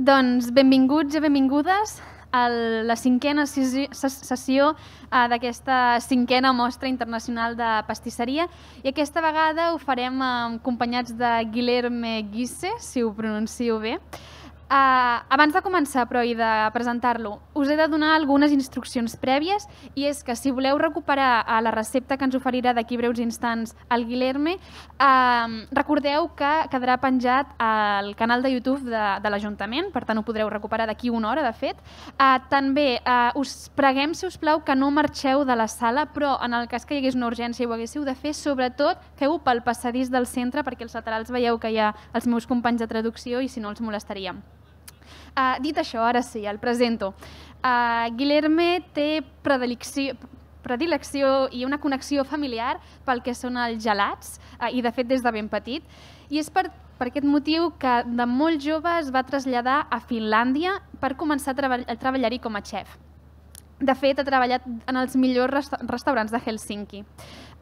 Doncs benvinguts i benvingudes a la cinquena sessió eh, d'aquesta cinquena mostra internacional de pastisseria i aquesta vegada ho farem companyats de Guilherme Guisse, si ho pronuncio bé, Uh, abans de començar, però, i de presentar-lo, us he de donar algunes instruccions prèvies i és que si voleu recuperar uh, la recepta que ens oferirà d'aquí breus instants el Guilherme, uh, recordeu que quedarà penjat al canal de YouTube de, de l'Ajuntament, per tant ho podreu recuperar d'aquí una hora, de fet. Uh, també uh, us preguem, si us plau, que no marxeu de la sala, però en el cas que hi hagués una urgència i ho haguéssiu de fer, sobretot feu-ho pel passadís del centre perquè els laterals veieu que hi ha els meus companys de traducció i si no els molestaríem. Uh, dit això, ara sí, el presento. Uh, Guilherme té predilecció, predilecció i una connexió familiar pel que són els gelats, ah, i de fet des de ben petit. I és per, per aquest motiu que de molt jove es va traslladar a Finlàndia per començar a, treball, a treballar-hi com a xef. De fet, ha treballat en els millors resta restaurants de Helsinki.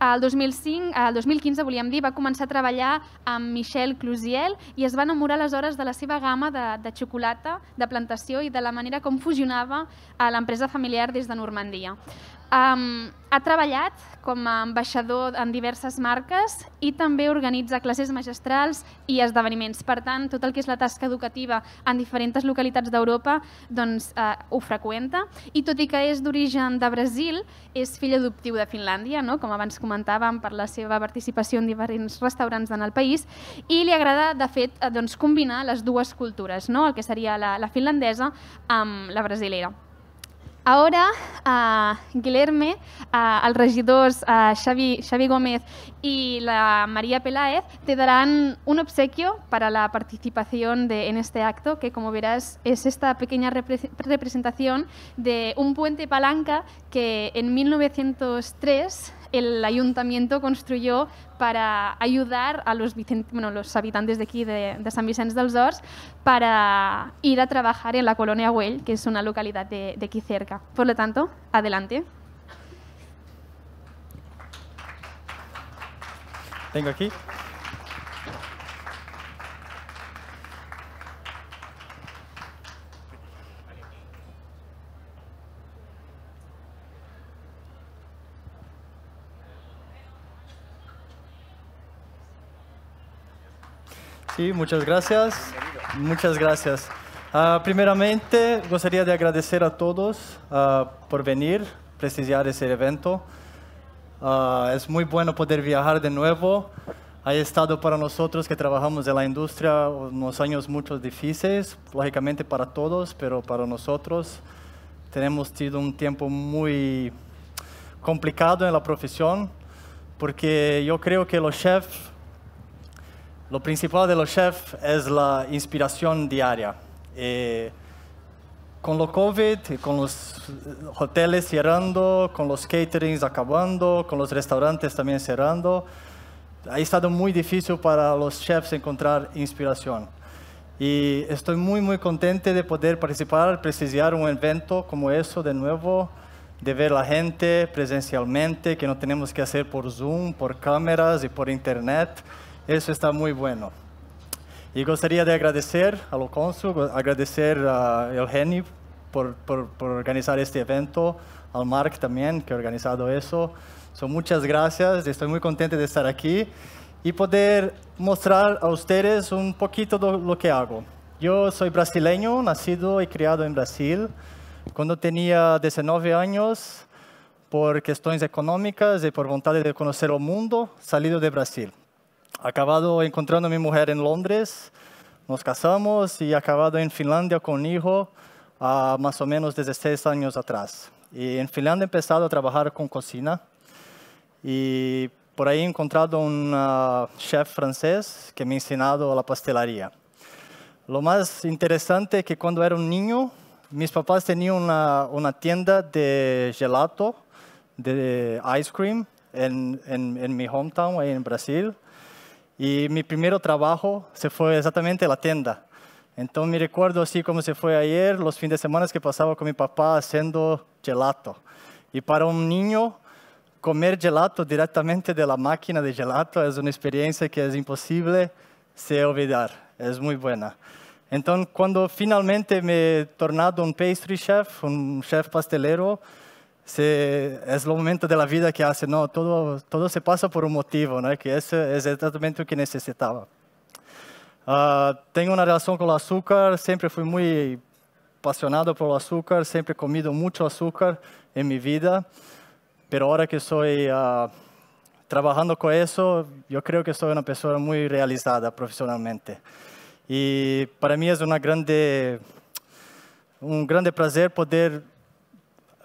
El 2005, el 2015, volíem dir, va començar a treballar amb Michel Clusiel i es va enamorar aleshores de la seva gamma de, de xocolata, de plantació i de la manera com fusionava eh, l'empresa familiar des de Normandia. Um, ha treballat com a ambaixador en diverses marques i també organitza classes magistrals i esdeveniments. Per tant, tot el que és la tasca educativa en diferents localitats d'Europa doncs, eh, ho freqüenta. I tot i que és d'origen de Brasil, és fill adoptiu de Finlàndia, no? com abans comentàvem, per la seva participació en diferents restaurants en el país, i li agrada, de fet, eh, doncs, combinar les dues cultures, no? el que seria la, la finlandesa amb la brasilera. Ahora, a Guilherme, al regidor a Xavi, Gómez y la María Peláez te darán un obsequio para la participación de, en este acto, que como verás es esta pequeña representación de un puente palanca que en 1903 el ayuntamiento construyó para ayudar a los, habitantes de aquí, de, San Vicente dels Horts, para ir a trabajar en la colonia Güell, que es una localidad de, de aquí cerca. Por lo tanto, adelante. Tengo aquí Sí, muchas gracias. Muchas gracias. Ah, primeramente, gustaría agradecer a todos ah, por venir, prestigiar este evento. Ah, es muy bueno poder viajar de nuevo. Ha estado para nosotros que trabajamos en la industria unos años muchos difíciles. lógicamente para todos, pero para nosotros tenemos tenido un tiempo muy complicado en la profesión, porque yo creo que los chefs lo principal de los chefs es la inspiración diaria. Eh, con lo COVID, con los eh, hoteles cerrando, con los caterings acabando, con los restaurantes también cerrando, ha estado muy difícil para los chefs encontrar inspiración. Y estoy muy, muy contento de poder participar, presenciar un evento como eso de nuevo, de ver la gente presencialmente, que no tenemos que hacer por Zoom, por cámaras y por Internet. Eso está muy bueno. Y gustaría de agradecer a los agradecer ah, a Eugenio por, por, organizar este evento, al Mark también que ha organizado eso. Son muchas gracias, estoy muy contento de estar aquí y poder mostrar a ustedes un poquito de lo que hago. Yo soy brasileño, nacido y criado en Brasil. Cuando tenía 19 años, por cuestiones económicas y por voluntad de conocer el mundo, salido de Brasil acabado encontrando a mi mujer en Londres, nos casamos y acabado en Finlandia con hijo ah, más o menos 16 años atrás. Y en Finlandia he empezado a trabajar con cocina y por ahí he encontrado un ah, chef francés que me ha enseñado la pastelería. Lo más interesante es que cuando era un niño, mis papás tenían una, una tienda de gelato, de ice cream, en, en, en mi hometown, ahí en Brasil. Y mi primer trabajo se fue exactamente a la tienda. Entonces me recuerdo así como se fue ayer, los fines de semana que pasaba con mi papá haciendo gelato. Y para un niño, comer gelato directamente de la máquina de gelato es una experiencia que es imposible se olvidar. Es muy buena. Entonces, cuando finalmente me he tornado un pastry chef, un chef pastelero, se, é o momento da vida que hace, não todo, todo se passa por um motivo, ¿no? que esse é exatamente o que necessitava Uh, ah, uma relação com o el azúcar, sempre fui muito apaixonado por açúcar azúcar, comido muito azúcar em minha vida, mas agora que estou uh, ah, trabalhando com isso eu creio que sou uma pessoa muito realizada profissionalmente e para mim é uma grande, um grande prazer poder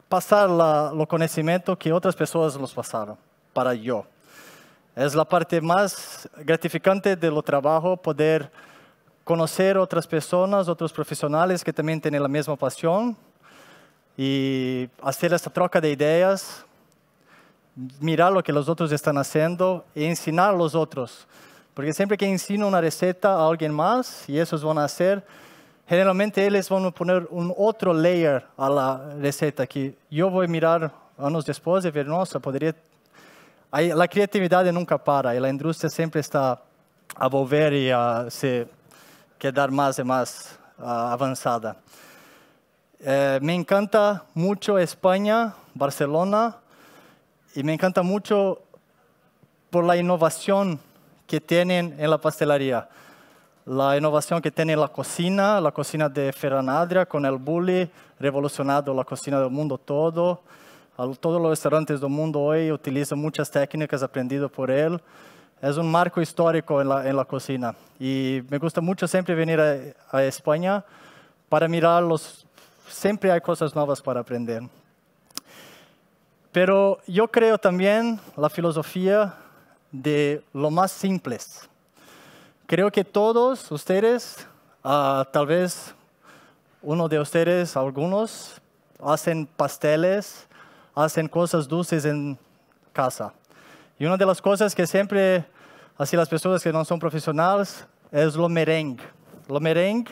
pasar lo conocimiento que otras personas los pasaron para yo. Es la parte más gratificante de lo trabajo poder conocer otras personas, otros profesionales que también tienen la misma pasión y hacer esta troca de ideas, mirar lo que los otros están haciendo y e ensinar a los otros. Porque siempre que ensino una receta a alguien más, y esos van a hacer, generalmente ellos van a poner un otro layer a la receta que yo voy a mirar años después y ver, nossa, podría... La creatividad nunca para y la industria siempre está a volver y a se quedar más y más ah, avanzada. Eh, me encanta mucho España, Barcelona, y me encanta mucho por la innovación que tienen en la pastelería la innovación que tiene la cocina, la cocina de Ferranadria con el bully, revolucionado la cocina del mundo todo. Todos los restaurantes del mundo hoy utilizan muchas técnicas aprendidas por él. Es un marco histórico en la, cocina. Y me gusta mucho siempre venir a, España para mirarlos. Siempre hay cosas nuevas para aprender. Pero yo creo también la filosofía de lo más simple. Creo que todos ustedes, ah, tal vez uno de ustedes, algunos, hacen pasteles, hacen cosas dulces en casa. Y una de las cosas que siempre, así las personas que no son profesionales, es lo merengue. Lo merengue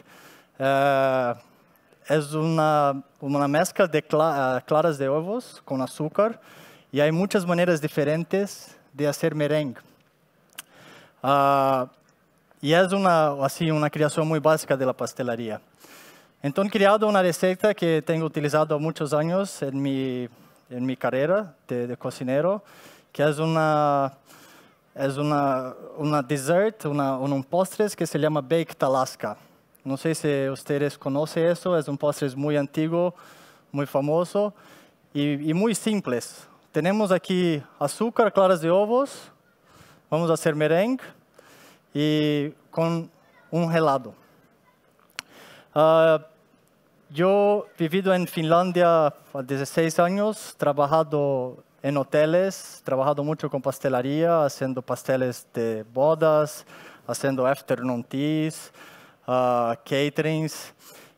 eh, es una, una, mezcla de ah, claras de ovos con azúcar y hay muchas maneras diferentes de hacer merengue. Ah, y es una, así, una creación muy básica de la pastelería. Entonces, he creado una receta que tengo utilizado muchos años en mi, en mi carrera de, cocinero, que es una, es una, dessert, una, un postres que se llama Baked Alaska. No sé si ustedes conocen eso, es un postre muy antiguo, muy famoso y, y, muy simple. Tenemos aquí azúcar, claras de ovos, vamos a hacer merengue, y con un helado. Ah, yo he vivido en Finlandia 16 años, trabajado en hoteles, trabajado mucho con pastelería, haciendo pasteles de bodas, haciendo afternoon teas, ah, caterings.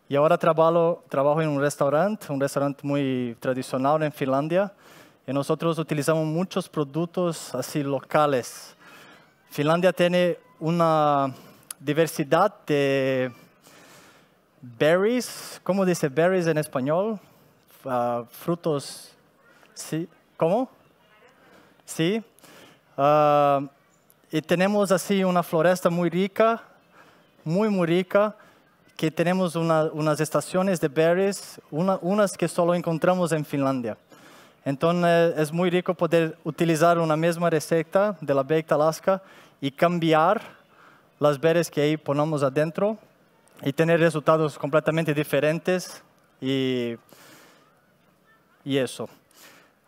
Y ahora trabajo, trabajo en un restaurante, un restaurante muy tradicional en Finlandia. Y nosotros utilizamos muchos productos así locales. Finlandia tiene una diversidad de berries, ¿cómo dice berries en español? Ah, frutos, ¿sí? ¿Cómo? Sí. Ah, y tenemos así una floresta muy rica, muy, muy rica, que tenemos una, unas estaciones de berries, unas que solo encontramos en Finlandia. Entonces es muy rico poder utilizar una misma receta de la Baked Alaska y cambiar las veres que ahí ponemos adentro y tener resultados completamente diferentes y, y eso.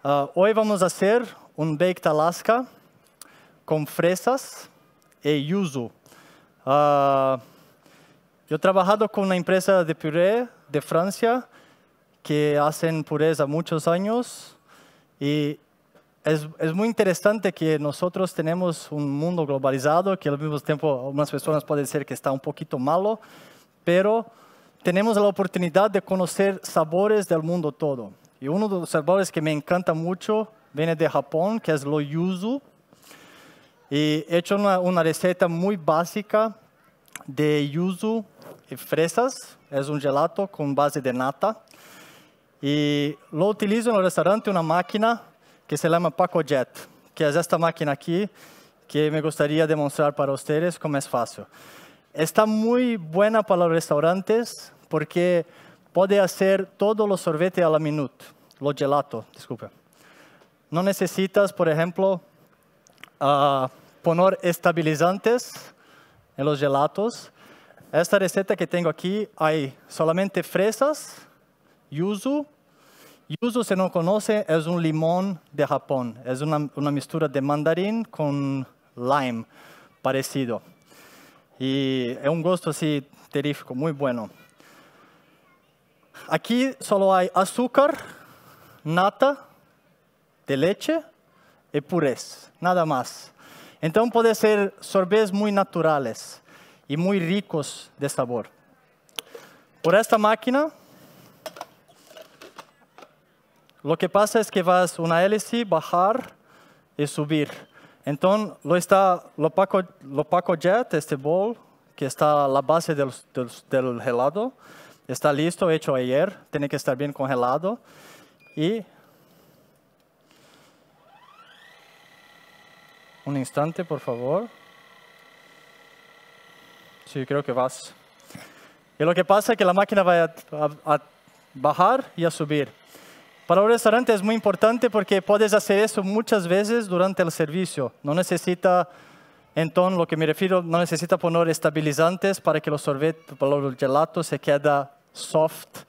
Ah, hoy vamos a hacer un baked Alaska con fresas e yuzu. Ah, yo he trabajado con una empresa de puré de Francia que hacen purés hace muchos años y es, muy interesante que nosotros tenemos un mundo globalizado, que al mismo tiempo algunas personas pueden decir que está un poquito malo, pero tenemos la oportunidad de conocer sabores del mundo todo. Y uno de los sabores que me encanta mucho viene de Japón, que es lo yuzu. Y he hecho una, una receta muy básica de yuzu y fresas. Es un gelato con base de nata. Y lo utilizo en el restaurante, una máquina que se chama PacoJet, que é esta máquina aqui que me gostaria de mostrar para vocês como é fácil. Está muito boa para os restaurantes porque pode fazer todo o sorvete a la minute, os gelato, desculpa. Não necessitas, por exemplo, uh, pôr estabilizantes em los gelatos. Esta receita que tenho aqui, aí solamente fresas, yuzu Yuzu, si no conoce, es un limón de Japón. Es una, una mistura de mandarín con lime, parecido. Y es un gusto así terrífico, muy bueno. Aquí solo hay azúcar, nata de leche y purés, nada más. Entonces puede ser sorbets muy naturales y muy ricos de sabor. Por esta máquina lo que pasa es que vas una hélice, bajar y subir. Entonces, lo está lo Paco, lo Paco Jet, este bol, que está a la base del, del, helado, está listo, hecho ayer, tiene que estar bien congelado. Y Un instante, por favor. Sí, creo que vas. Y lo que pasa es que la máquina va a bajar y a subir. Para o restaurante é muito importante porque podes fazer isso muitas vezes durante o serviço. Não necessita, então, o que me refiro, não necessita pôr estabilizantes para que o sorvete, o gelato se queda soft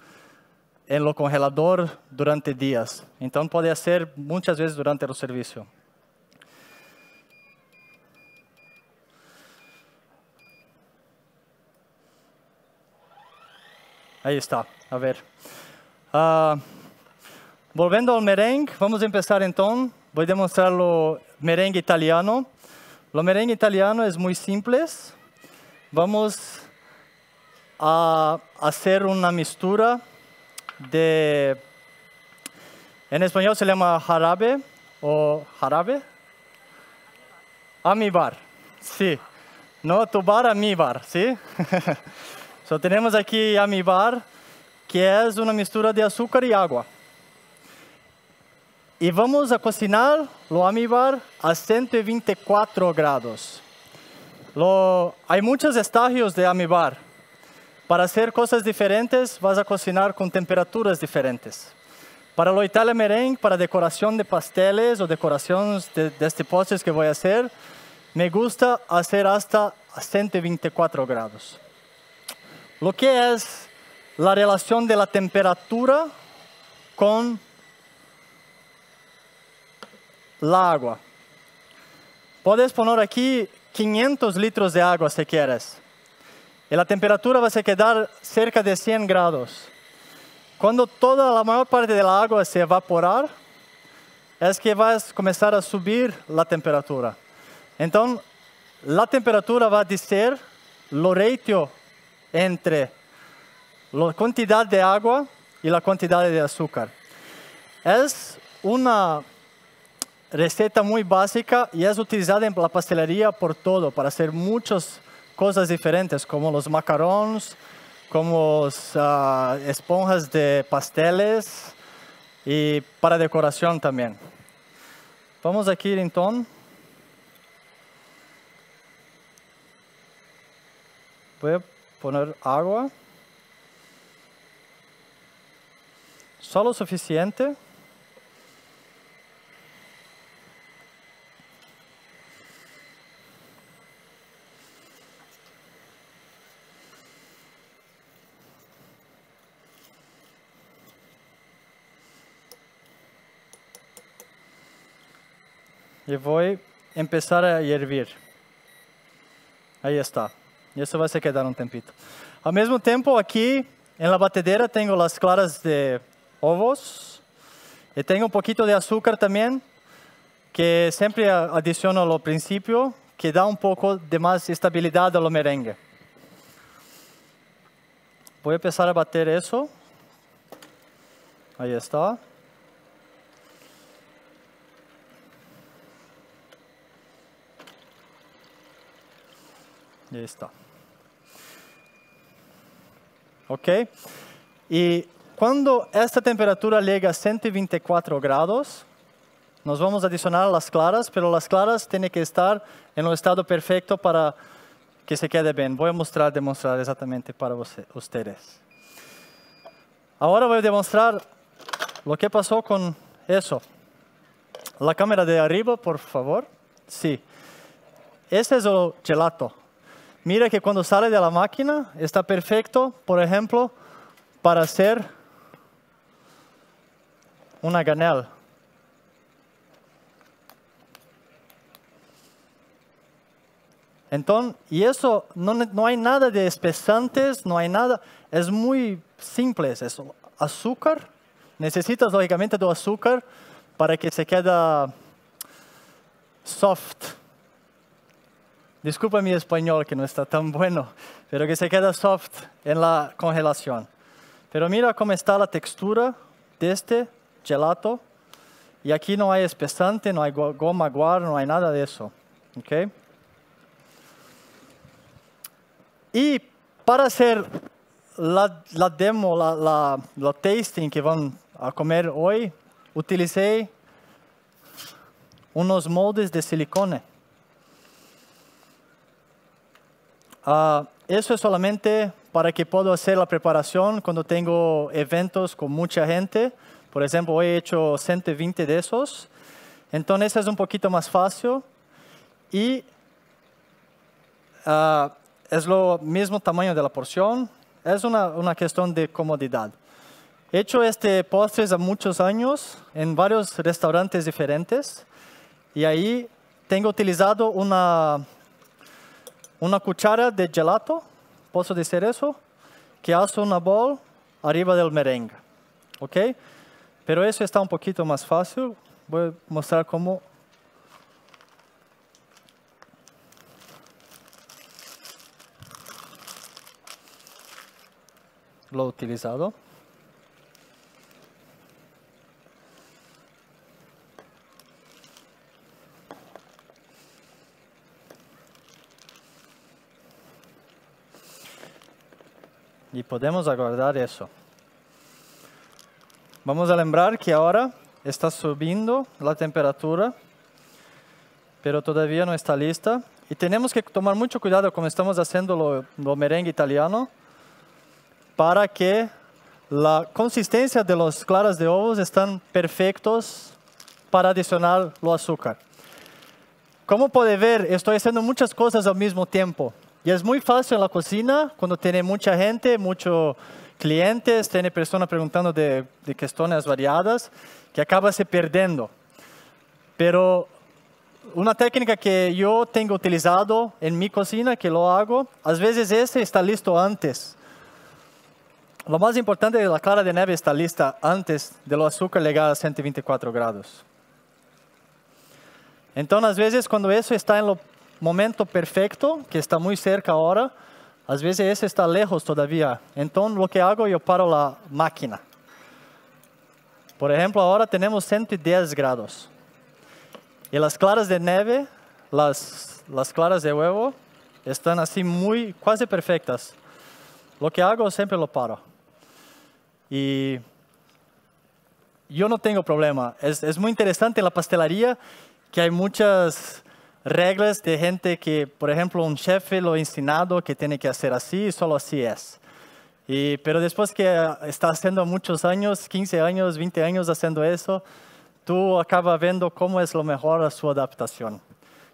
em congelador durante dias. Então, pode fazer muitas vezes durante o serviço. Aí está, a ver. Uh, Volviendo al merengue, vamos a empezar entonces. Voy a demostrar lo merengue italiano. Lo merengue italiano es é muy simple. Vamos a hacer una mistura de... En español se llama jarabe o jarabe. Amibar, sí. No tubar, amibar, ¿sí? so, tenemos aquí amibar, que es é una mistura de azúcar y agua. Y vamos a cocinar lo amibar a 124 grados. hay muchos estadios de amibar. Para hacer cosas diferentes, vas a cocinar con temperaturas diferentes. Para lo Italia Merengue, para decoración de pasteles o decoración de, este postre que voy a hacer, me gusta hacer hasta 124 grados. Lo que es la relación de la temperatura con la agua. Puedes poner aquí 500 litros de agua si quieres. Y la temperatura va a quedar cerca de 100 grados. Cuando toda la mayor parte de la agua se evaporar, es que vas a comenzar a subir la temperatura. Entonces, la temperatura va a decir lo ratio entre la cantidad de agua y la cantidad de azúcar. Es una receta muy básica y es utilizada en la pastelería por todo, para hacer muchas cosas diferentes, como los macarons, como ah, esponjas de pasteles y para decoración también. Vamos aquí entonces. Voy a poner agua. Solo suficiente. E vou começar a hervir. Aí está. Isso vai se quedar um tempito. Ao mesmo tempo, aqui, na batedeira, tenho as claras de ovos. E tenho um pouquinho de açúcar também, que sempre adiciono ao princípio, que dá um pouco de mais estabilidade ao merengue. Vou começar a bater isso. Aí está. Ya está. ¿Ok? Y cuando esta temperatura llega a 124 grados, nos vamos a adicionar las claras, pero las claras tienen que estar en un estado perfecto para que se quede bien. Voy a mostrar, demostrar exactamente para ustedes. Ahora voy a demostrar lo que pasó con eso. La cámara de arriba, por favor. Sí. Este es el gelato. Mira que cuando sale de la máquina está perfecto, por ejemplo, para hacer una ganel. y eso, no, hay nada de espesantes, no hay nada, es muy simple eso. Azúcar, necesitas lógicamente tu azúcar para que se quede soft, Disculpa mi español que no está tan bueno, pero que se queda soft en la congelación. Pero mira cómo está la textura de este gelato. Y aquí no hay espesante, no hay goma guar, no hay nada de eso. Y para hacer la, demo, la, tasting que van a comer hoy, utilicé unos moldes de silicone. Ah, eso es solamente para que pueda hacer la preparación cuando tengo eventos con mucha gente. Por ejemplo, hoy he hecho 120 de esos. Entonces es un poquito más fácil y ah, es lo mismo tamaño de la porción. Es una, una cuestión de comodidad. He hecho este postre hace muchos años en varios restaurantes diferentes y ahí tengo utilizado una, una cuchara de gelato, puedo decir eso, que hace una bola arriba del merengue. ¿Ok? Pero eso está un poquito más fácil. Voy a mostrar cómo. Lo he utilizado. y podemos aguardar eso. Vamos a lembrar que ahora está subiendo la temperatura, pero todavía no está lista. Y tenemos que tomar mucho cuidado como estamos haciendo lo, merengue italiano para que la consistencia de los claras de ovos están perfectos para adicionar lo azúcar. Como puede ver, estoy haciendo muchas cosas al mismo tiempo. Y es muy fácil en la cocina cuando tiene mucha gente, muchos clientes, tiene personas preguntando de, cuestiones variadas, que acaba se perdiendo. Pero una técnica que yo tengo utilizado en mi cocina, que lo hago, a veces este está listo antes. Lo más importante es la clara de nieve está lista antes de lo azúcar llegar a 124 grados. Entonces, a veces cuando eso está en lo momento perfecto, que está muy cerca ahora, a veces ese está lejos todavía. entonces lo que hago, yo paro la máquina. Por ejemplo, ahora tenemos 110 e grados y e las claras de nieve las las claras de huevo, están así muy, casi perfectas lo que hago, siempre lo paro. y e yo no tengo problema. es muy interesante en la pastelería que hay muchas reglas de gente que, por ejemplo, un jefe lo ha enseñado que tiene que hacer así y solo así es. pero después que está haciendo muchos años, 15 años, 20 años haciendo eso, tú acabas viendo cómo es lo mejor a su adaptación.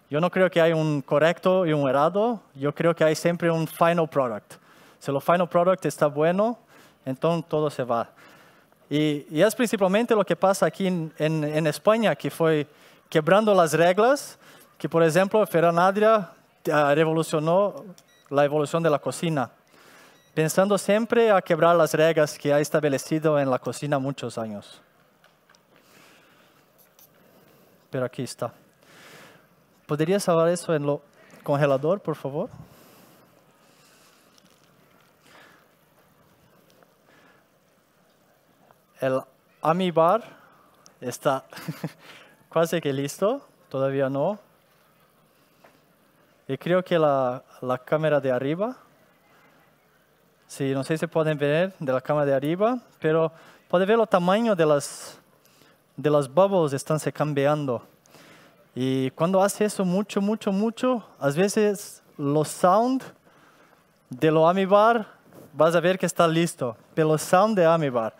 Yo no creo que hay un correcto y un errado, yo creo que hay siempre un final product. Si el final product está bueno, entonces todo se va. Y, es principalmente lo que pasa aquí en España, que fue quebrando las reglas, que por ejemplo Ferran Adria ah, revolucionó la evolución de la cocina, pensando siempre a quebrar las reglas que ha establecido en la cocina muchos años. Pero aquí está. ¿Podrías saber eso en lo congelador, por favor? El Amibar está casi que listo, todavía no, y creo que la, la cámara de arriba, sí, no sé si pueden ver de la cámara de arriba, pero puede ver el tamaño de las, de las bubbles están se cambiando. Y cuando hace eso mucho, mucho, mucho, a veces los sound de lo Amibar vas a ver que está listo, pero sound de Amibar.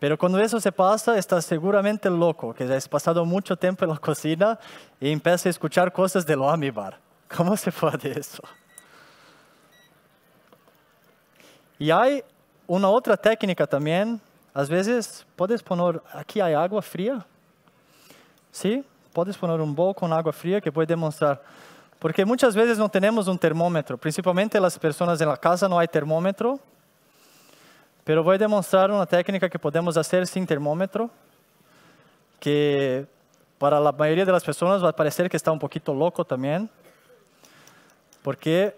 Pero cuando eso se pasa, estás seguramente loco, que has pasado mucho tiempo en la cocina y empiezas a escuchar cosas de lo Amibar. ¿Cómo se puede eso? E há uma outra técnica também. Às vezes, podes poner, aqui há água fria. Sim, sí? podes um bowl com água fria que vou demonstrar. Porque muitas vezes não temos um termômetro, principalmente as pessoas na casa não há termômetro. Mas vou demonstrar uma técnica que podemos fazer sem termômetro, que para a maioria das pessoas vai parecer que está um pouquinho louco também. porque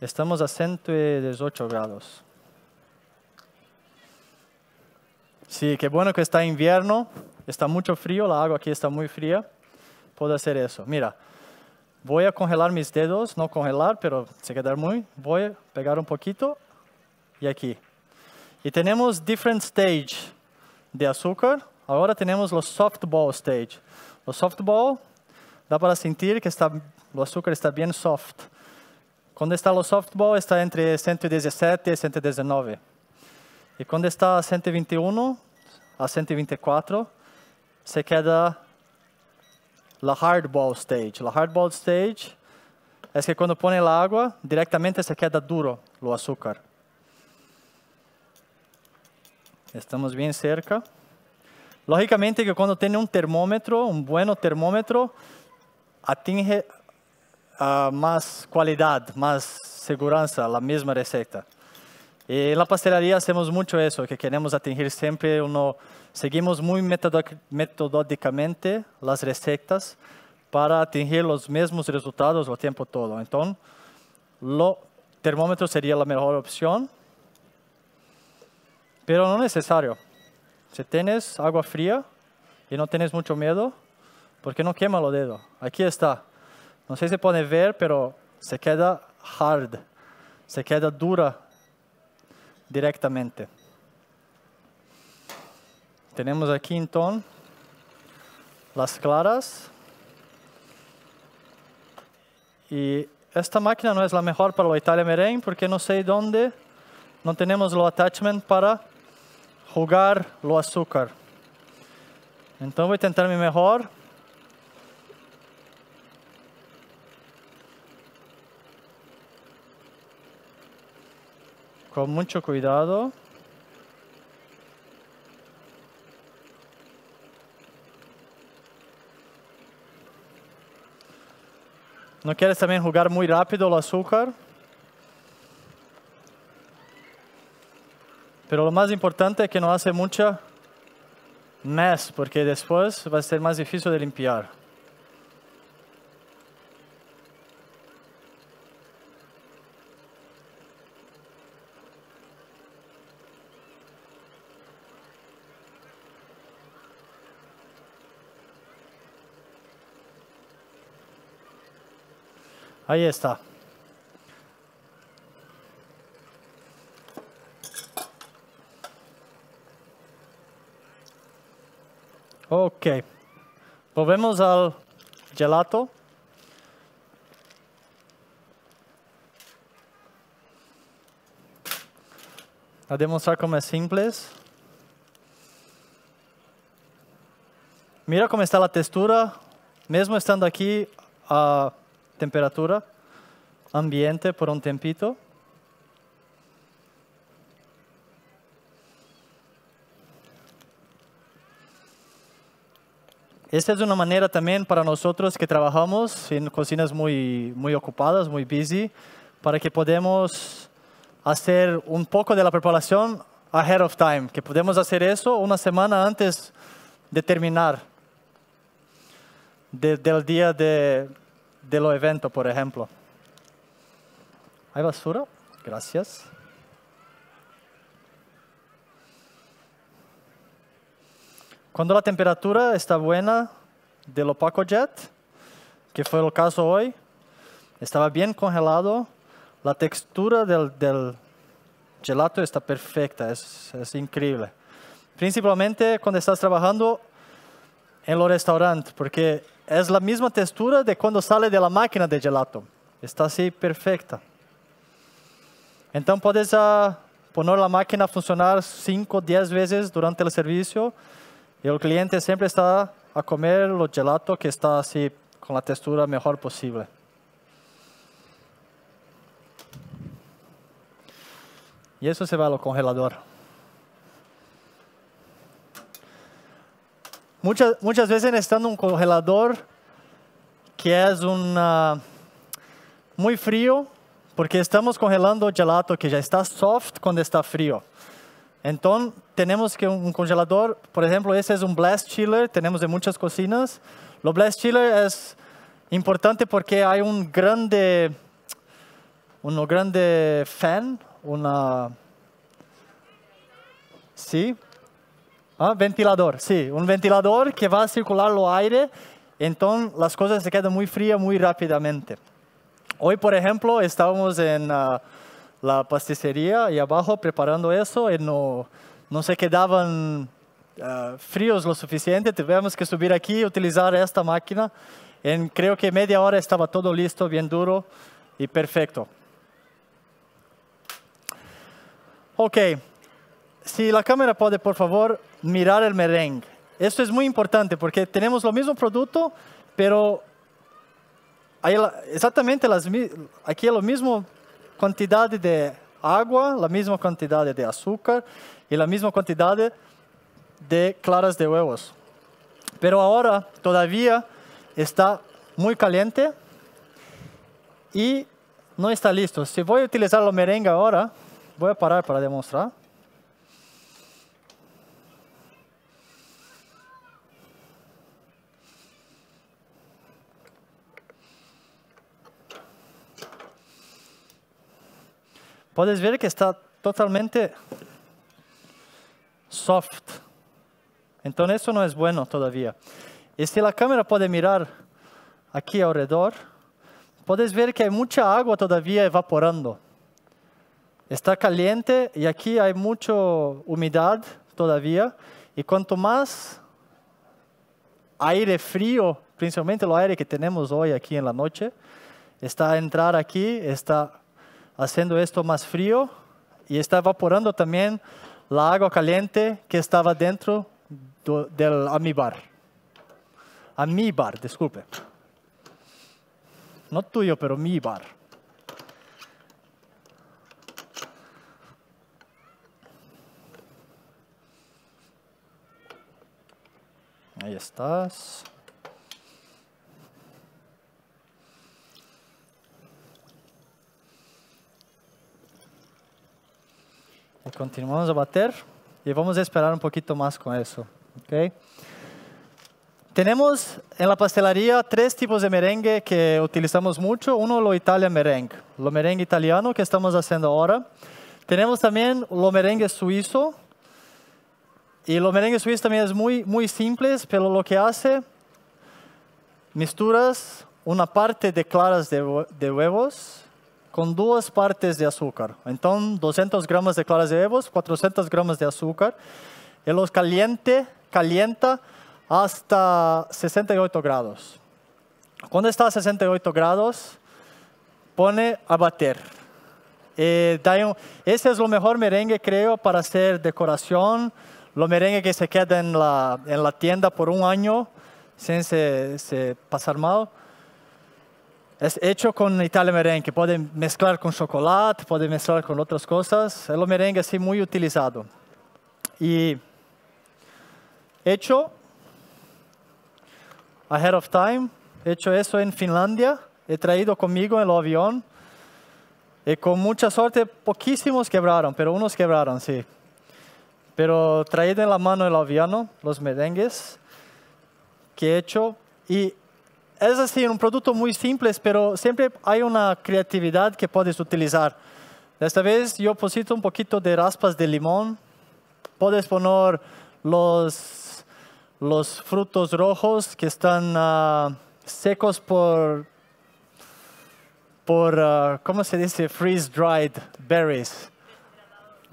estamos a 118 grados. Sí, qué bueno que está invierno, está mucho frío, la agua aquí está muy fría. Puedo hacer eso. Mira, voy a congelar mis dedos, no congelar, pero se quedar muy. Voy a pegar un poquito y aquí. Y tenemos different stage de azúcar. Ahora tenemos los softball stage. Los softball da para sentir que está O azúcar está bem soft. Quando está o softball, está entre 117 e 119. E quando está a 121 a 124, se queda la hardball stage. La hardball stage é que quando põe a água, diretamente se queda duro o açúcar. Estamos bem cerca. Logicamente que quando tem um termômetro, um bom termômetro, atinge Ah, más calidad, más seguridad, la misma receta. en la pastelería hacemos mucho eso, que queremos atingir siempre uno, seguimos muy metodódicamente las recetas para atingir los mismos resultados el tiempo todo. Entonces, lo termómetro sería la mejor opción, pero no necesario. Si tienes agua fría y no tienes mucho miedo, porque no quema los dedos. Aquí está. Não sei se podem ver, pero se queda hard, se queda dura diretamente. Temos aqui então as claras. E esta máquina não é a melhor para o Italia Merengue porque não sei onde não temos o attachment para jogar o açúcar. Então vou tentar me melhor con mucho cuidado. Não queres também jogar muito rápido o açúcar. Pero o mais importante é que não hace mucha mess, porque depois vai ser mais difícil de limpiar Aí está. Ok. Volvemos ao gelato. A demonstrar como é simples. Mira como está a textura. Mesmo estando aqui, a uh, temperatura ambiente por un tempito. Esta es una manera también para nosotros que trabajamos en cocinas muy, muy ocupadas, muy busy, para que podamos hacer un poco de la preparación ahead of time, que podemos hacer eso una semana antes de terminar del día de, de los eventos, por ejemplo. ¿Hay basura? Gracias. Cuando la temperatura está buena del opaco jet, que fue el caso hoy, estaba bien congelado, la textura del, gelato está perfecta, es, es increíble. Principalmente cuando estás trabajando en los restaurantes, porque es la misma textura de cuando sale de la máquina de gelato. Está así perfecta. Entonces puedes ah, poner la máquina a funcionar 5 o 10 veces durante el servicio y el cliente siempre está a comer los gelato que está así con la textura mejor posible. Y eso se va al congelador. Muchas, muchas veces en un congelador que es un muy frío, porque estamos congelando gelato que ya está soft cuando está frío. Entonces, tenemos que un congelador, por ejemplo, este es un blast chiller, tenemos en muchas cocinas. Lo blast chiller es importante porque hay un grande, un grande fan, una... Sí, ¿Ah? Ventilador, sí, un ventilador que va a circular el aire, entonces las cosas se quedan muy frías muy rápidamente. Hoy, por ejemplo, estábamos en ah, la pasticería y abajo preparando eso y no, no se quedaban ah, fríos lo suficiente. Tuvimos que subir aquí y utilizar esta máquina. En creo que media hora estaba todo listo, bien duro y perfecto. Ok, si la cámara puede, por favor, mirar el merengue. Esto es muy importante porque tenemos lo mismo producto, pero hay exactamente las, aquí la misma cantidad de agua, la misma cantidad de azúcar y la misma cantidad de claras de huevos. Pero ahora todavía está muy caliente y no está listo. Si voy a utilizar la merengue ahora, voy a parar para demostrar. Puedes ver que está totalmente soft. Entonces eso no es bueno todavía. Y si la cámara puede mirar aquí alrededor, puedes ver que hay mucha agua todavía evaporando. Está caliente y aquí hay mucha humedad todavía. Y cuanto más aire frío, principalmente el aire que tenemos hoy aquí en la noche, está a entrar aquí, está haciendo esto más frío y está evaporando también la agua caliente que estaba dentro del amíbar. Amíbar, disculpe. No tuyo, pero mi bar. Ahí estás. continuamos a bater y vamos a esperar un poquito más con eso. ¿okay? Tenemos en la pastelería tres tipos de merengue que utilizamos mucho. Uno, lo Italia merengue, lo merengue italiano que estamos haciendo ahora. Tenemos también lo merengue suizo. Y lo merengue suizo también es muy, muy simple, pero lo que hace, misturas una parte de claras de huevos con dos partes de azúcar. Entonces, 200 gramos de claras de huevos, 400 gramos de azúcar. Y los caliente, calienta hasta 68 grados. Cuando está a 68 grados, pone a bater. Eh, ese es lo mejor merengue, creo, para hacer decoración. Lo merengue que se queda en la, tienda por un año sin se, se pasar mal. Es hecho con Italia merengue, Pueden mezclar con chocolate, pueden mezclar con otras cosas. El merengue es muy utilizado. Y hecho, ahead of time, hecho eso en Finlandia, he traído conmigo el avión. Y con mucha suerte, poquísimos quebraron, pero unos quebraron, sí. Pero traído en la mano el avión, los merengues, que he hecho. Y es así, un producto muy simple, pero siempre hay una creatividad que puedes utilizar. Esta vez yo posito un poquito de raspas de limón. Puedes poner los, frutos rojos que están ah, secos por, por ah, ¿cómo se dice? Freeze-dried berries.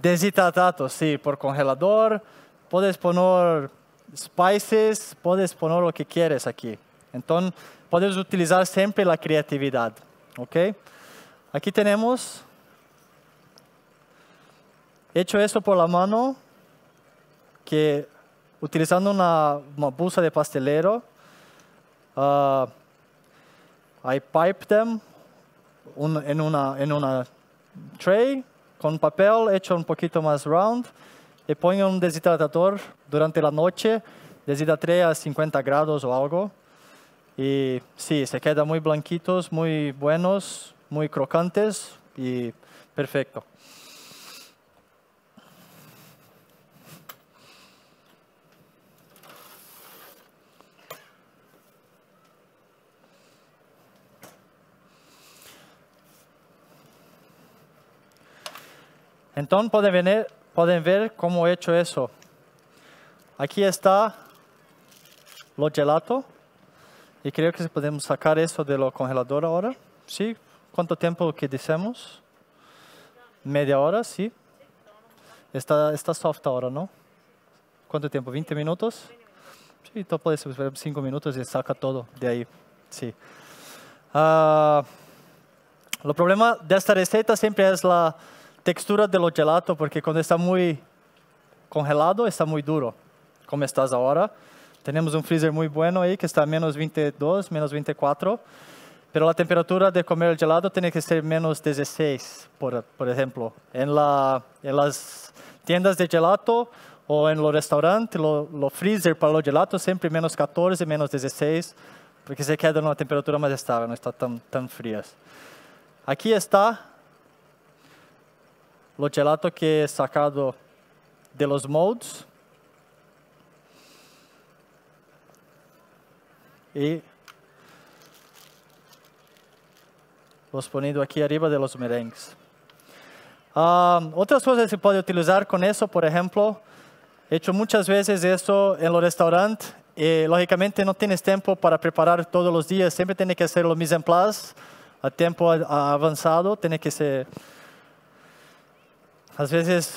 Deshidratados, sí, por congelador. Puedes poner spices, puedes poner lo que quieras aquí. Entonces, puedes utilizar siempre la creatividad. Aquí tenemos... hecho esto por la mano, que utilizando una, de pastelero, uh, ah, I pipe them un, en, una, tray con papel hecho un poquito más round y pongo un deshidratador durante la noche, deshidraté a 50 grados o algo y sí, se quedan muy blanquitos, muy buenos, muy crocantes y perfecto. Entonces pueden, pueden ver cómo he hecho eso. Aquí está lo gelato E creio que podemos sacar isso do congelador agora. Sim? Quanto tempo que dissemos? Meia hora, sim? Está, está soft agora, não? Quanto tempo? 20 minutos? Sim, então pode ser 5 minutos e saca todo de aí. Sim. Uh, ah, o problema desta receita sempre é a textura do gelato, porque quando está muito congelado, está muito duro, como estás agora. Tenemos un freezer muy bueno ahí que está a menos 22, menos 24, pero la temperatura de comer el gelado tiene que ser menos 16, por, por ejemplo. En, la, en, las tiendas de gelato o en los restaurantes, los lo freezer para los gelatos siempre menos 14, menos 16, porque se queda en una temperatura más estable, no está tan, tan frías. Aquí está lo gelato que he sacado de los moldes. y los poniendo aquí arriba de los merengues. otras cosas que se puede utilizar con eso, por ejemplo, he hecho muchas veces eso en los restaurantes. Y, lógicamente no tienes tiempo para preparar todos los días, siempre tienes que hacer lo mise en place a tiempo avanzado, Tiene que ser... A veces.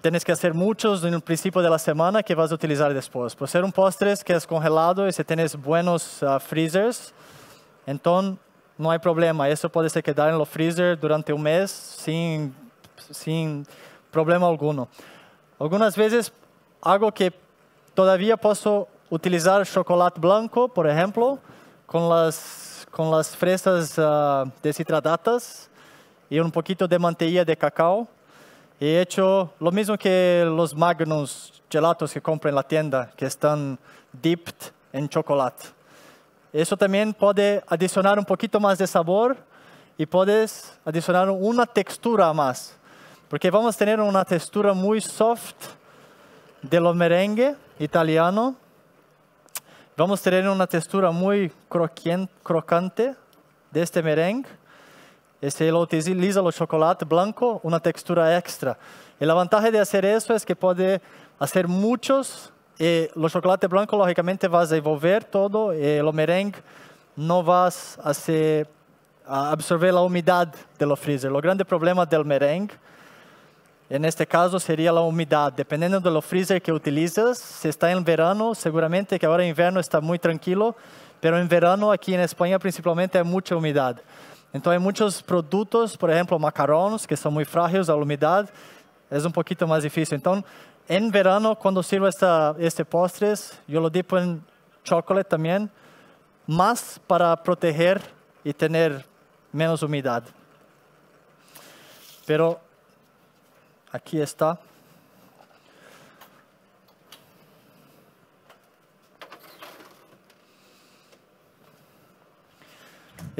tienes que hacer muchos en el principio de la semana que vas a utilizar después. Por ser un postre que es congelado y si tienes buenos uh, freezers, entonces no hay problema. Eso puede se quedar en los freezer durante un mes sin, sin problema alguno. Algunas veces hago que todavía puedo utilizar chocolate blanco, por ejemplo, con las, con las fresas uh, deshidratadas y un poquito de mantequilla de cacao. y he hecho lo mismo que los magnus gelatos que compro en la tienda, que están dipped en chocolate. Eso también puede adicionar un poquito más de sabor y puedes adicionar una textura más, porque vamos a tener una textura muy soft de los merengue italiano. Vamos a tener una textura muy crocante de este merengue este utiliza el chocolate blanco, una textura extra. el la ventaja de hacer eso es que puede hacer muchos. Y eh, los chocolate blanco, lógicamente, vas a envolver todo. el eh, merengue no vas a, absorber la humedad del freezer. Lo grande problema del merengue en este caso sería la humedad. Dependiendo del freezer que utilizas, si está en verano, seguramente que ahora en invierno está muy tranquilo, pero en verano aquí en España principalmente hay mucha humedad. Entonces hay muchos productos, por ejemplo macarons, que son muy frágiles a la humedad, es un poquito más difícil. Entonces, en verano, cuando sirvo este postres, yo lo dipo en chocolate también, más para proteger y tener menos humedad. Pero aquí está.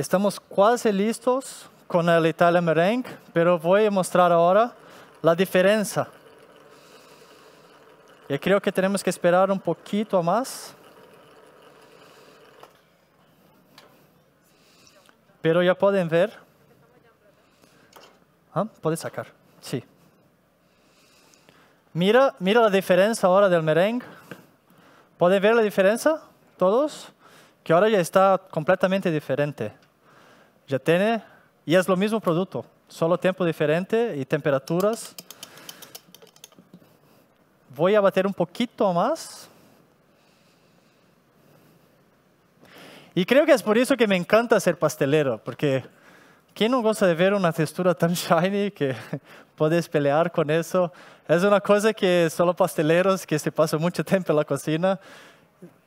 Estamos casi listos con el Italian Merengue, pero voy a mostrar ahora la diferencia. Y creo que tenemos que esperar un poquito más. Pero ya pueden ver. ¿Ah? sacar, sí. Mira, mira la diferencia ahora del merengue. ¿Pueden ver la diferencia todos? Que ahora ya está completamente diferente. Ya tiene, y es lo mismo producto, solo tiempo diferente y temperaturas. Voy a bater un poquito más. Y creo que es por eso que me encanta ser pastelero, porque ¿quién no gusta de ver una textura tan shiny que puedes pelear con eso? Es una cosa que solo pasteleros que se pasan mucho tiempo en la cocina,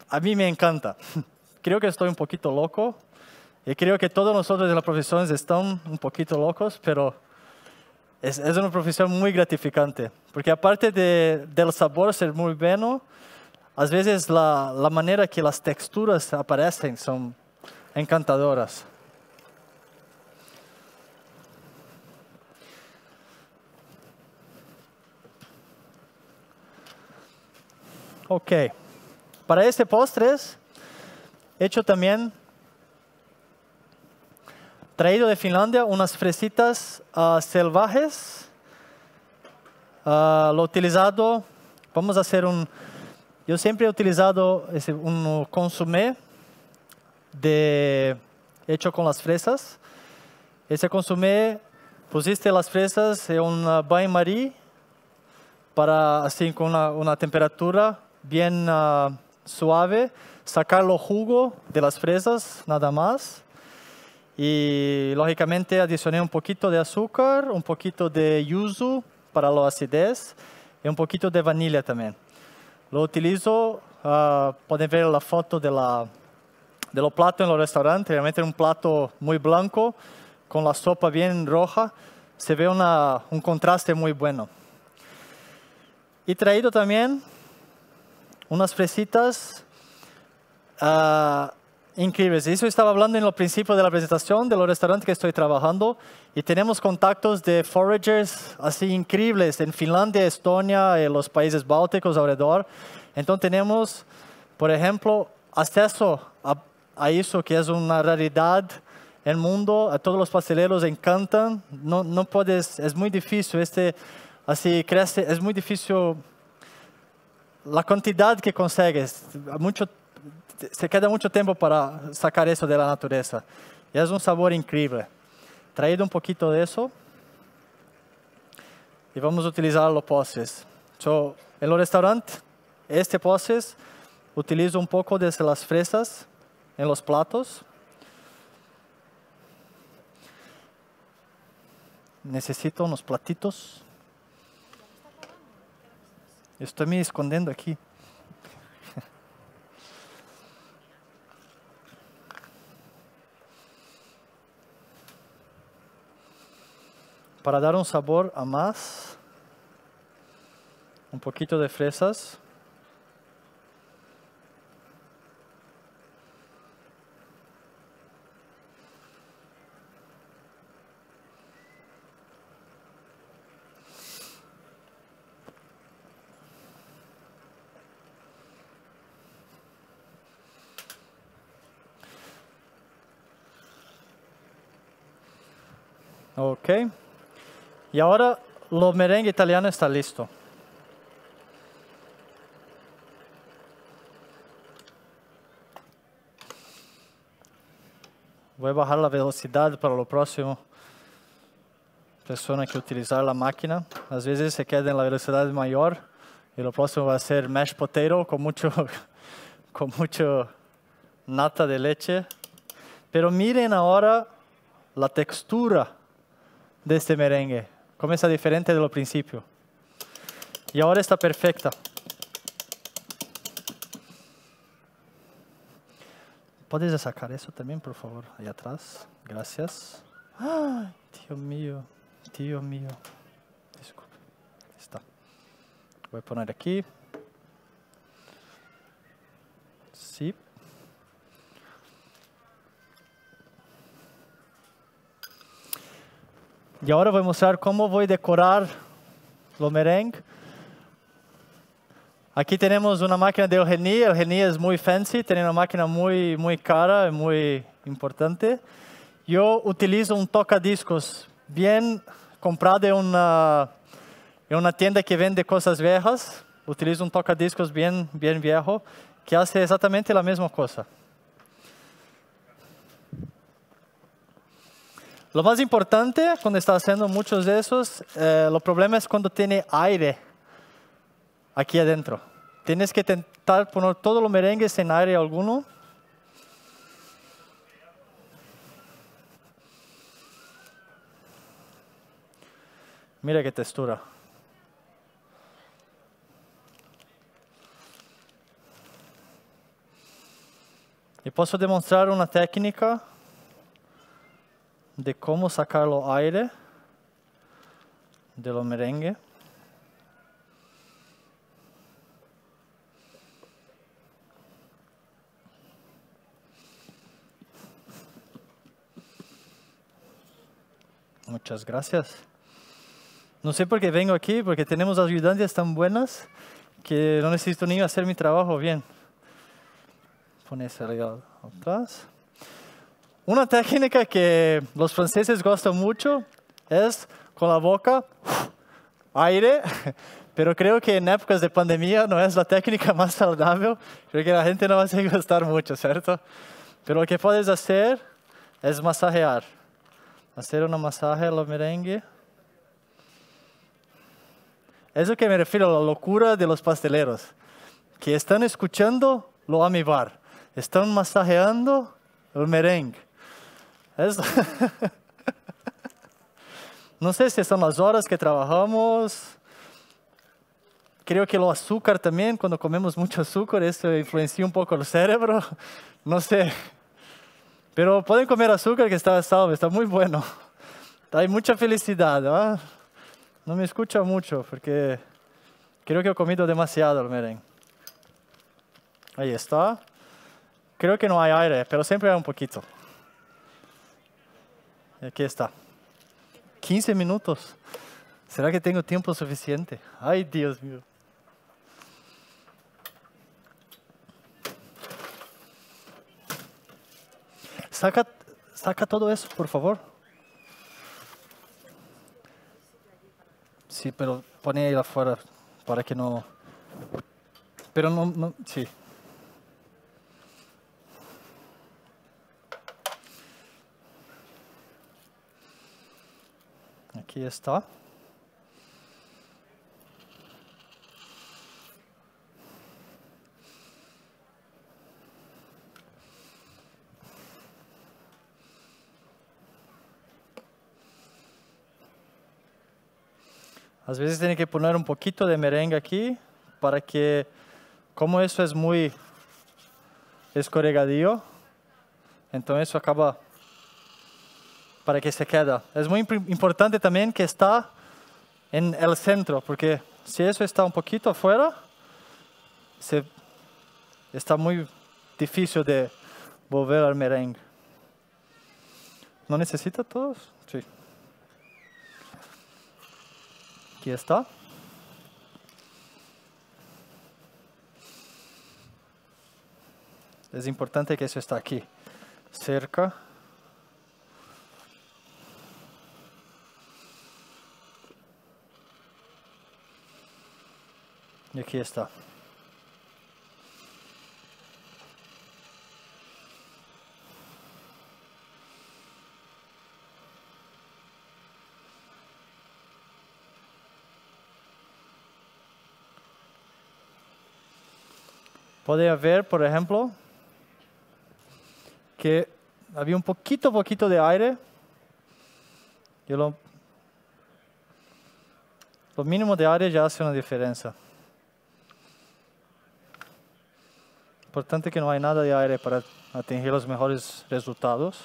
a mí me encanta. Creo que estoy un poquito loco, y creo que todos nosotros de las profesiones estamos un poquito locos, pero es, una profesión muy gratificante. Porque aparte de, del sabor ser muy bueno, a veces la, la manera que las texturas aparecen son encantadoras. Ok, para este postre he hecho también traído de Finlandia unas fresitas ah, salvajes. Uh, ah, lo utilizado, vamos a hacer un, yo siempre he utilizado un consumé de, hecho con las fresas. Ese consumé, pusiste las fresas en un bain-marie para así con una, temperatura bien ah, suave, sacar lo jugo de las fresas, nada más. Y lógicamente adicioné un poquito de azúcar, un poquito de yuzu para la acidez y un poquito de vanilla también. Lo utilizo, ah, pueden ver la foto de la, de los platos en los restaurantes, realmente un plato muy blanco con la sopa bien roja, se ve una, un contraste muy bueno. Y traído también unas fresitas. Ah, Increíble, Eso estaba hablando en el principio de la presentación de los restaurantes que estoy trabajando y tenemos contactos de foragers así increíbles en Finlandia, Estonia y eh, los países bálticos alrededor. Entonces tenemos, por ejemplo, acceso a, eso que es una raridad en el mundo. A todos los pasteleros encantan. No, no puedes, es muy difícil este, así crece, es muy difícil la cantidad que consigues. Mucho se queda mucho tiempo para sacar eso de la naturaleza. Y es un sabor increíble. Traído un poquito de eso y vamos a utilizar los postres. Yo en los restaurante, este postres utilizo un poco de las fresas en los platos. Necesito unos platitos. Estoy me escondiendo aquí. para dar un sabor a más, un poquito de fresas. Okay. Y ahora lo merengue italiano está listo. Voy a bajar la velocidad para lo próximo. Persona que utilizar la máquina. A veces se queda en la velocidad mayor y lo próximo va a ser mashed potato con mucho, con mucho nata de leche. Pero miren ahora la textura de este merengue. Comienza diferente de lo principio. Y ahora está perfecta. ¿Puedes sacar eso también, por favor? Ahí atrás. Gracias. ¡Ay, Dios mío, Dios mío. Disculpe. Está. Voy a poner aquí. Sí. E agora vou mostrar como vou decorar o merengue. Aqui temos uma máquina de Eugenia. Eugenia é muito fancy, tem uma máquina muito, muito cara, muito importante. Eu utilizo um toca-discos bem comprado em uma, em uma tienda que vende coisas velhas. Utilizo um toca-discos bem, bem viejo que faz exatamente a mesma coisa. Lo más importante cuando está haciendo muchos de esos, eh, lo problema es cuando tiene aire aquí adentro. Tienes que intentar poner todos los merengues en aire alguno. Mira qué textura. Y puedo demostrar una técnica de cómo sacar aire de los merengue. Muchas gracias. No sé por qué vengo aquí, porque tenemos ayudantes tan buenas que no necesito ni hacer mi trabajo bien. ese regalo atrás. Una técnica que los franceses gustan mucho es con la boca, aire, pero creo que en épocas de pandemia no es la técnica más saludable, creo que la gente no va a gustar mucho, ¿cierto? Pero lo que puedes hacer es masajear, hacer un masaje a merengue. Es lo que me refiero a la locura de los pasteleros, que están escuchando lo amibar, están masajeando el merengue no sé si son las horas que trabajamos. Creo que lo azúcar también, cuando comemos mucho azúcar, eso influencia un poco el cerebro. No sé. Pero pueden comer azúcar que está salvo, está muy bueno. Hay mucha felicidad. ¿ah? No me escucha mucho porque creo que he comido demasiado, miren. Ahí está. Creo que no hay aire, pero siempre hay un poquito. Aquí está. 15 minutos. ¿Será que tengo tiempo suficiente? Ay, Dios mío. Saca, saca todo eso, por favor. Sí, pero pone ahí afuera para que no... Pero no, no sí. Aquí está. A veces tiene que poner un poquito de merengue aquí para que, como eso es muy escorregadío, entonces acaba para que se queda. Es muy importante también que está en el centro, porque si eso está un poquito afuera, se, está muy difícil de volver al merengue. ¿No necesita todos? Sí. Aquí está. Es importante que eso está aquí, cerca. Y aquí está. Podría ver, por ejemplo, que había un poquito, poquito de aire. Yo lo, lo mínimo de aire ya hace una diferencia. importante que no hay nada de aire para atingir los mejores resultados.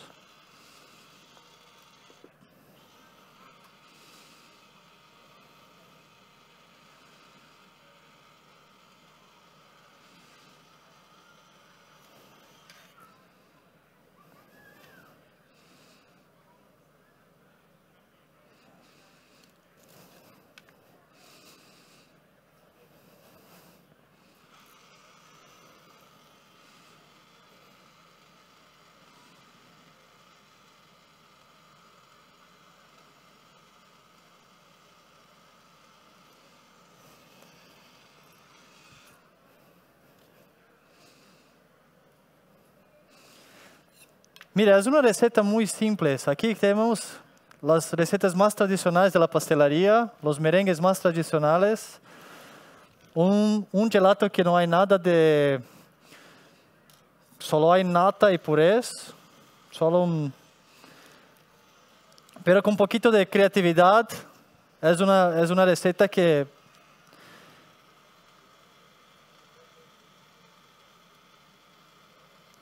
Mira, es una receta muy simple. Aquí tenemos las recetas más tradicionales de la pastelería, los merengues más tradicionales, un, un gelato que no hay nada de... Solo hay nata y purés, solo un... Pero con un poquito de creatividad, es una, es una receta que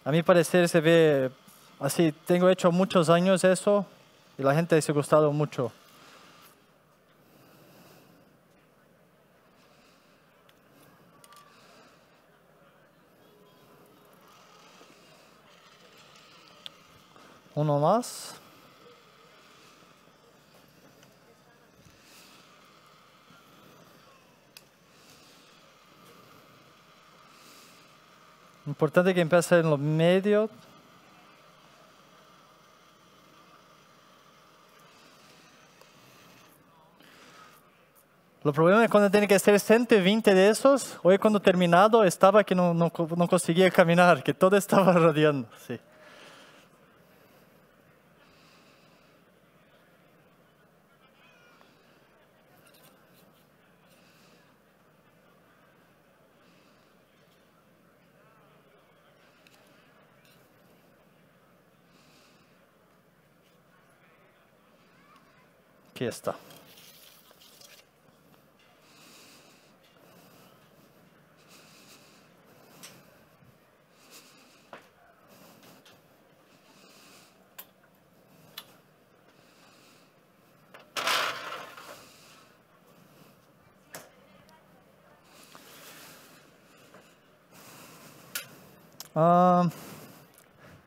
a mi parecer se ve Así, tengo hecho muchos años eso y la gente se ha gustado mucho. Uno más. Importante que empiece en lo medio. Lo problema es cuando tiene que hacer 120 de esos. Hoy cuando terminado estaba que no, no, no conseguía caminar, que todo estaba rodeando. Sí. Aquí está. Um,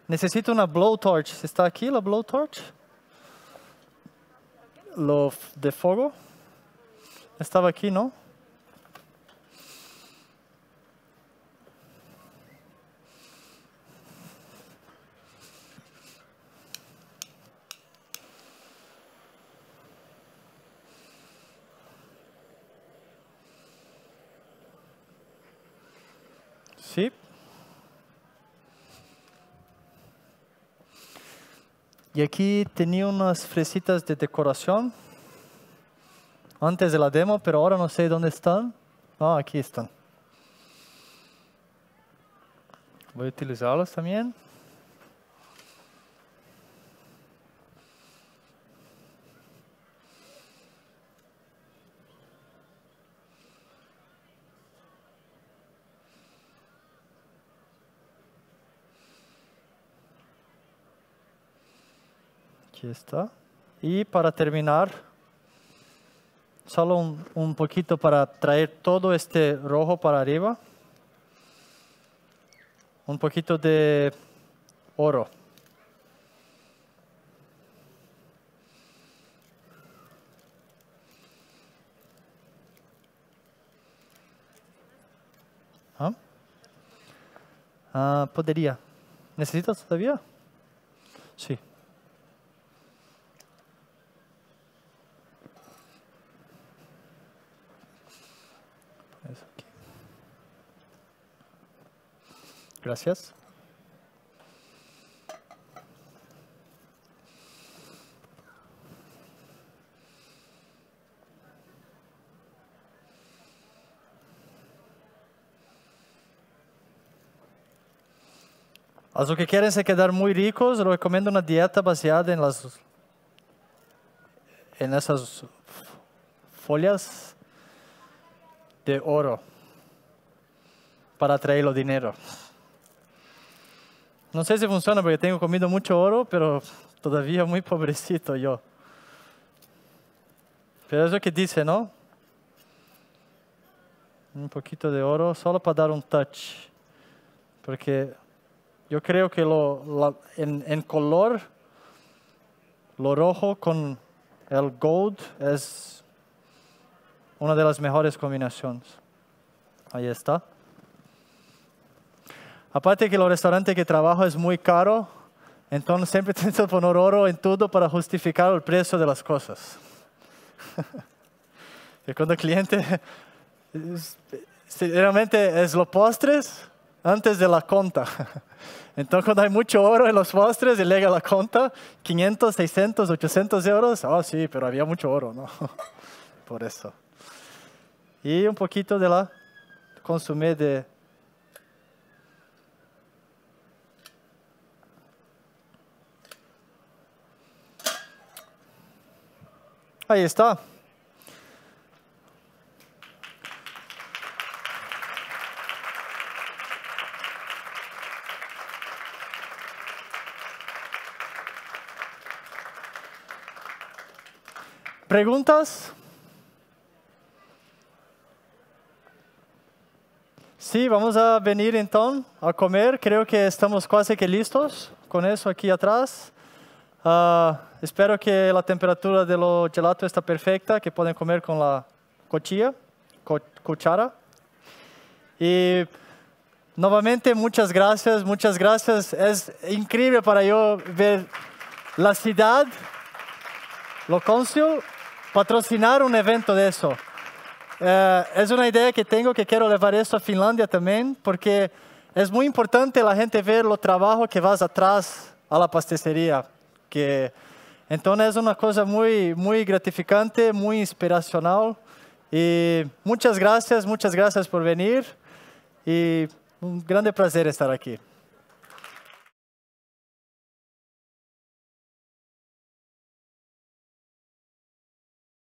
necesito una blowtorch. ¿Está aquí la blowtorch? Lo de fuego. Estaba aquí, ¿no? Y aquí tenía unas fresitas de decoración antes de la demo, pero ahora no sé dónde están. Ah, aquí están. Voy a utilizarlas también. está. Y para terminar, solo un, poquito para traer todo este rojo para arriba. Un poquito de oro. Ah, ah podría. ¿Necesitas todavía? Gracias. A los que quieren se quedar muy ricos, recomiendo una dieta basada en las en esas follas de oro para atraer los dinero. No sé si funciona porque tengo comido mucho oro, pero todavía muy pobrecito yo. Pero es lo que dice, ¿no? Un poquito de oro solo para dar un touch. Porque yo creo que lo, en, en, color, lo rojo con el gold es una de las mejores combinaciones. Ahí está. Aparte que el restaurante que trabajo es muy caro, entonces siempre que poner oro en todo para justificar el precio de las cosas. y cuando el cliente, realmente es los postres antes de la conta, Entonces cuando hay mucho oro en los postres y llega la conta, 500, 600, 800 euros, ah sí, pero había mucho oro, ¿no? Por eso. Y un poquito de la consumir de Ahí está. ¿Preguntas? Sí, vamos a venir entonces a comer. Creo que estamos casi que listos con eso aquí atrás. Ah, espero que la temperatura de los gelatos está perfecta, que pueden comer con la cochilla cuchara. Y nuevamente, muchas gracias, muchas gracias. Es increíble para yo ver la ciudad, lo consul, patrocinar un evento de eso. Eh, es una idea que tengo que quiero llevar esto a Finlandia también, porque es muy importante la gente ver lo trabajo que vas atrás a la pastelería. que então é uma coisa muito muito gratificante, muito inspiracional e muitas graças, muitas graças por vir e um grande prazer estar aqui.